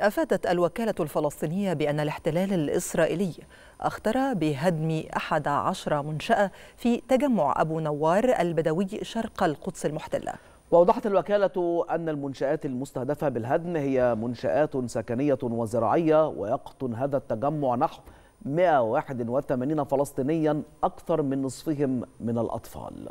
أفادت الوكالة الفلسطينية بأن الاحتلال الإسرائيلي أخطر بهدم أحد عشر منشأة في تجمع أبو نوار البدوي شرق القدس المحتلة وأوضحت الوكالة أن المنشآت المستهدفة بالهدم هي منشآت سكنية وزراعية ويقطن هذا التجمع نحو 181 فلسطينيا أكثر من نصفهم من الأطفال